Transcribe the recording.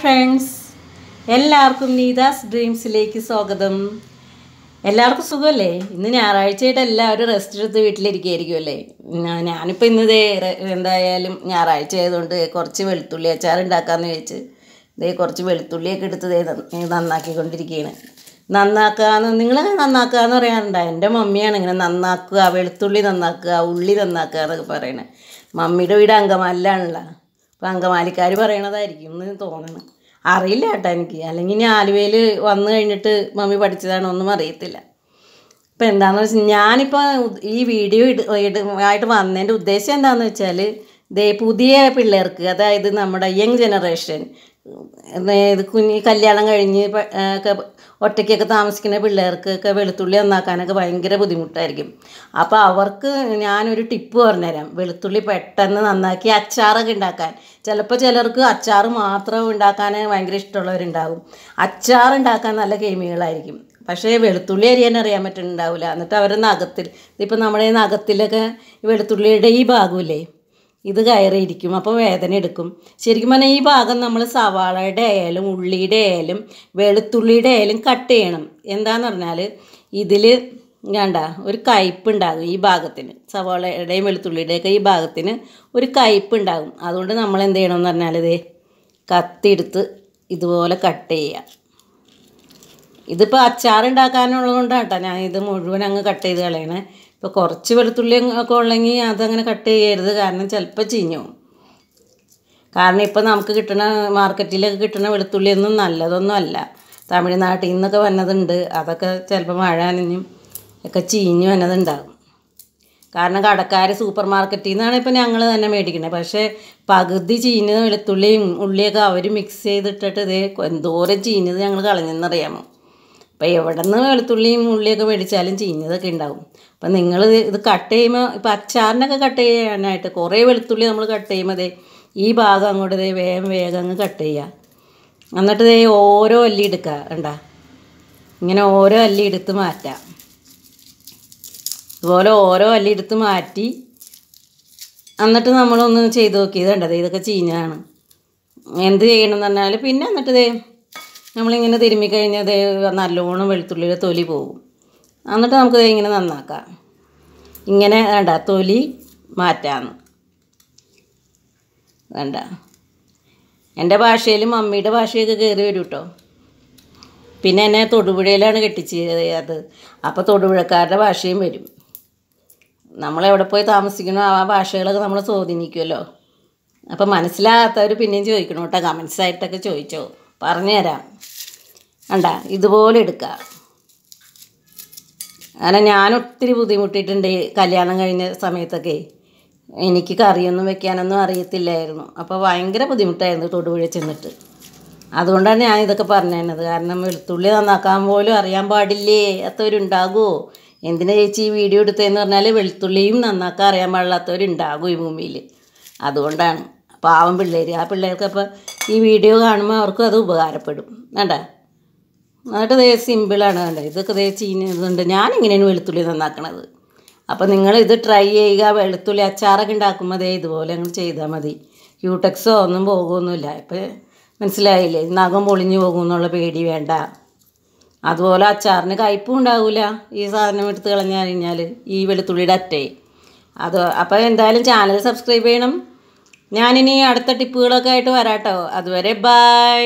friends എല്ലാവർക്കും നീതാസ് ഡ്രീംസിലേക്ക് സ്വാഗതം എല്ലാവർക്കും സുഖമല്ലേ ഇന്ന് ഞായറാഴ്ചയായിട്ട് എല്ലാവരും റെസ്റ്റ് എടുത്ത് വീട്ടിലിരിക്കുകയായിരിക്കും അല്ലേ ഞാനിപ്പോൾ ഇന്നതേ എന്തായാലും ഞായറാഴ്ച ആയതുകൊണ്ട് കുറച്ച് വെളുത്തുള്ളി അച്ചാർ ഉണ്ടാക്കാമെന്ന് ചോദിച്ച് ഇതേ കുറച്ച് വെളുത്തുള്ളിയൊക്കെ എടുത്ത് നന്നാക്കിക്കൊണ്ടിരിക്കുകയാണ് നന്നാക്കാന്ന് നിങ്ങൾ നന്നാക്കുക എന്ന് പറയാറുണ്ടോ എൻ്റെ മമ്മിയാണ് ഇങ്ങനെ നന്നാക്കുക വെളുത്തുള്ളി നന്നാക്കുക ഉള്ളി നന്നാക്കുക എന്നൊക്കെ പറയണേ മമ്മിയുടെ വീട് അംഗമല്ലാണല്ലോ ഇപ്പം അങ്കമാലിക്കാർ പറയണതായിരിക്കും എന്ന് തോന്നണം അറിയില്ല കേട്ടോ എനിക്ക് അല്ലെങ്കിൽ ഞാൻ ആലുവയിൽ വന്നു കഴിഞ്ഞിട്ട് മമ്മി പഠിച്ചതാണ് ഒന്നും അറിയത്തില്ല ഇപ്പം എന്താണെന്ന് വെച്ചാൽ ഞാനിപ്പോൾ ഈ വീഡിയോ ഇട് ആയിട്ട് വന്നതിൻ്റെ ഉദ്ദേശം എന്താണെന്ന് വെച്ചാൽ ദേ പുതിയ പിള്ളേർക്ക് അതായത് നമ്മുടെ യങ് ജനറേഷൻ ഇത് കുഞ്ഞ് കല്യാണം കഴിഞ്ഞ് ഒക്കെ ഒറ്റയ്ക്കൊക്കെ താമസിക്കുന്ന പിള്ളേർക്കൊക്കെ വെളുത്തുള്ളി നന്നാക്കാനൊക്കെ ഭയങ്കര ബുദ്ധിമുട്ടായിരിക്കും അപ്പോൾ അവർക്ക് ഞാനൊരു ടിപ്പ് പറഞ്ഞുതരാം വെളുത്തുള്ളി പെട്ടെന്ന് നന്നാക്കി അച്ചാറൊക്കെ ഉണ്ടാക്കാൻ ചിലപ്പോൾ ചിലർക്ക് അച്ചാർ മാത്രം ഉണ്ടാക്കാൻ ഭയങ്കര ഇഷ്ടമുള്ളവരുണ്ടാകും അച്ചാർ ഉണ്ടാക്കാൻ നല്ല കെമികളായിരിക്കും പക്ഷേ വെളുത്തുള്ളി അരിയാൻ അറിയാൻ പറ്റുന്നുണ്ടാവില്ല എന്നിട്ട് അവരുടെ നഖത്തിൽ ഇപ്പം നമ്മുടെ നഖത്തിലൊക്കെ വെളുത്തുള്ളിയുടെ ഈ ഭാഗമില്ലേ ഇത് കയറിയിരിക്കും അപ്പോൾ വേദന എടുക്കും ശരിക്കും പറഞ്ഞാൽ ഈ ഭാഗം നമ്മൾ സവാളയുടെ ആയാലും ഉള്ളിയുടെ ആയാലും വെളുത്തുള്ളിയുടെ ആയാലും കട്ട് ചെയ്യണം എന്താന്ന് പറഞ്ഞാൽ ഇതിൽ വേണ്ട ഒരു ഉണ്ടാകും ഈ ഭാഗത്തിന് സവാളയുടെയും വെളുത്തുള്ളിയുടെയൊക്കെ ഈ ഭാഗത്തിന് ഒരു ഉണ്ടാകും അതുകൊണ്ട് നമ്മൾ എന്ത് ചെയ്യണമെന്ന് പറഞ്ഞാൽ ഇതേ കത്തിയെടുത്ത് ഇതുപോലെ കട്ട് ചെയ്യുക ഇതിപ്പോൾ അച്ചാറുണ്ടാക്കാനുള്ളതുകൊണ്ടാണ് കേട്ടോ ഞാൻ ഇത് മുഴുവൻ അങ്ങ് കട്ട് ചെയ്ത് കളയണേ ഇപ്പോൾ കുറച്ച് വെളുത്തുള്ളി ഒക്കെ ഉള്ളെങ്കിൽ അതങ്ങനെ കട്ട് ചെയ്യരുത് കാരണം ചിലപ്പോൾ ചീഞ്ഞോ കാരണം ഇപ്പോൾ നമുക്ക് കിട്ടുന്ന മാർക്കറ്റിലൊക്കെ കിട്ടുന്ന വെളുത്തുള്ളിയൊന്നും നല്ലതൊന്നും അല്ല തമിഴ്നാട്ടിൽ നിന്നൊക്കെ വന്നതുണ്ട് അതൊക്കെ ചിലപ്പോൾ മഴ ഒക്കെ ചീഞ്ഞു വന്നതുണ്ടാകും കാരണം കടക്കാർ സൂപ്പർ മാർക്കറ്റിൽ നിന്നാണ് ഇപ്പോൾ ഞങ്ങൾ തന്നെ മേടിക്കുന്നത് പക്ഷേ പകുതി ചീഞ്ഞത് വെളുത്തുള്ളിയും ഉള്ളിയൊക്കെ അവർ മിക്സ് ചെയ്തിട്ടിട്ട് ഇത് എന്തോരം ചീഞ്ഞത് ഞങ്ങൾ കളഞ്ഞെന്നറിയാമോ അപ്പോൾ എവിടെ നിന്ന് വെളുത്തുള്ളിയും ഉള്ളിയൊക്കെ മേടിച്ചാലും ചീഞ്ഞതൊക്കെ ഉണ്ടാകും അപ്പം നിങ്ങൾ ഇത് കട്ട് ചെയ്യുമ്പോൾ ഇപ്പോൾ അച്ചാറിനൊക്കെ കട്ട് ചെയ്യാനായിട്ട് കുറേ വെളുത്തുള്ളി നമ്മൾ കട്ട് ചെയ്യുമ്പോൾ ഈ ഭാഗം അങ്ങോട്ട് ഇതേ വേഗം വേഗം അങ്ങ് കട്ട് ചെയ്യുക എന്നിട്ട് ഇതേ ഓരോ അല്ലി എടുക്കുക കണ്ട ഇങ്ങനെ ഓരോ അല്ലി എടുത്ത് മാറ്റാം ഇതുപോലെ ഓരോ അല്ലി എടുത്ത് മാറ്റി എന്നിട്ട് നമ്മളൊന്ന് ചെയ്ത് നോക്കിയത് കണ്ടത് ഇതൊക്കെ ചീഞ്ഞാണ് എന്ത് ചെയ്യണം എന്ന് പറഞ്ഞാൽ പിന്നെ എന്നിട്ട് ദേ നമ്മളിങ്ങനെ തിരുമ്മിക്കഴിഞ്ഞാൽ ദേ നല്ലോണം വെളുത്തുള്ളിയുടെ തൊലി പോകും എന്നിട്ട് നമുക്ക് ഇങ്ങനെ നന്നാക്കാം ഇങ്ങനെ വേണ്ട തൊലി മാറ്റാന്ന് വേണ്ട എൻ്റെ ഭാഷയിലും മമ്മിയുടെ ഭാഷയൊക്കെ കയറി വരും കേട്ടോ പിന്നെ എന്നെ തൊടുപുഴയിലാണ് കെട്ടിച്ച് അത് അപ്പോൾ തൊടുപുഴക്കാരുടെ ഭാഷയും വരും നമ്മളെവിടെ പോയി താമസിക്കണോ ആ ഭാഷകളൊക്കെ നമ്മളെ സ്വാധീനിക്കുമല്ലോ അപ്പോൾ മനസ്സിലാകാത്തവർ പിന്നെയും ചോദിക്കണം കേട്ടോ കമൻസായിട്ടൊക്കെ ചോദിച്ചോ പറഞ്ഞു തരാം വേണ്ട ഇതുപോലെ എടുക്കുക അല്ല ഞാൻ ഒത്തിരി ബുദ്ധിമുട്ടിയിട്ടുണ്ട് കല്യാണം കഴിഞ്ഞ സമയത്തൊക്കെ എനിക്ക് കറിയൊന്നും വെക്കാനൊന്നും അറിയത്തില്ലായിരുന്നു അപ്പോൾ ഭയങ്കര ബുദ്ധിമുട്ടായിരുന്നു തൊടുപുഴ ചെന്നിട്ട് അതുകൊണ്ടാണ് ഞാൻ ഇതൊക്കെ പറഞ്ഞു തന്നത് കാരണം വെളുത്തുള്ളി നന്നാക്കാൻ പോലും അറിയാൻ പാടില്ലേ അത്തവരുണ്ടാകുമോ എന്തിനാ ചേച്ചി ഈ വീഡിയോ എടുത്തതെന്ന് പറഞ്ഞാൽ വെളുത്തുള്ളിയും നന്നാക്കാൻ അറിയാൻ പാടില്ലാത്തവരുണ്ടാകും ഈ ഭൂമിയിൽ അതുകൊണ്ടാണ് പാവം പിള്ളേർ ആ പിള്ളേർക്കപ്പോൾ ഈ വീഡിയോ കാണുമ്പോൾ അവർക്കും അത് ഉപകാരപ്പെടും വേണ്ട നന്നായിട്ട് ഇതേ സിമ്പിളാണ് അല്ലേ ഇതൊക്കെ ഇതേ ചീഞ്ഞതുണ്ട് ഞാനിങ്ങനെയാണ് വെളുത്തുള്ളി നന്നാക്കണത് അപ്പോൾ നിങ്ങൾ ഇത് ട്രൈ ചെയ്യുക വെളുത്തുള്ളി അച്ചാറൊക്കെ ഉണ്ടാക്കുമ്പോൾ അതേ ഇതുപോലെ അങ്ങ് ചെയ്താൽ മതി യൂടെക്സോ ഒന്നും പോകുമൊന്നുമില്ല ഇപ്പം മനസ്സിലായില്ലേ നഖം പൊളിഞ്ഞു പോകുമെന്നുള്ള പേടി വേണ്ട അതുപോലെ അച്ചാറിന് കയ്പ്പും ഉണ്ടാവില്ല ഈ സാധനം എടുത്ത് കളഞ്ഞു കഴിഞ്ഞാൽ ഈ വെളുത്തുള്ളിയുടെ അറ്റേ അത് അപ്പോൾ എന്തായാലും ചാനൽ സബ്സ്ക്രൈബ് ചെയ്യണം ഞാനിനി അടുത്ത ടിപ്പുകളൊക്കെ ആയിട്ട് വരാട്ടോ അതുവരെ ബൈ